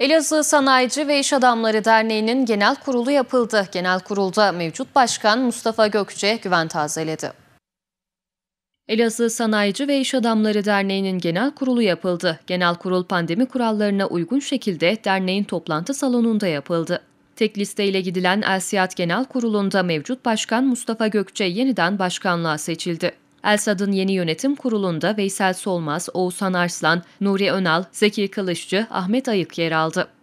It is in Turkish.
Elazığ Sanayici ve İş Adamları Derneği'nin genel kurulu yapıldı. Genel kurulda mevcut başkan Mustafa Gökçe güven tazeledi. Elazığ Sanayici ve İş Adamları Derneği'nin genel kurulu yapıldı. Genel kurul pandemi kurallarına uygun şekilde derneğin toplantı salonunda yapıldı. Tek listeyle gidilen Elsiyat Genel Kurulu'nda mevcut başkan Mustafa Gökçe yeniden başkanlığa seçildi. Elsad'ın yeni yönetim kurulunda Veysel Solmaz, Oğuzhan Arslan, Nuri Önal, Zeki Kılıççı, Ahmet Ayık yer aldı.